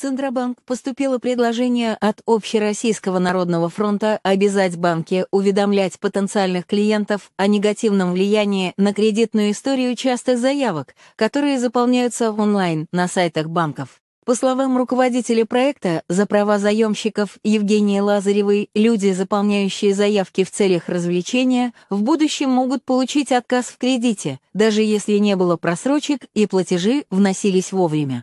Центробанк поступило предложение от Общероссийского народного фронта обязать банки уведомлять потенциальных клиентов о негативном влиянии на кредитную историю частых заявок, которые заполняются онлайн на сайтах банков. По словам руководителя проекта за права заемщиков Евгения Лазаревой, люди, заполняющие заявки в целях развлечения, в будущем могут получить отказ в кредите, даже если не было просрочек и платежи вносились вовремя.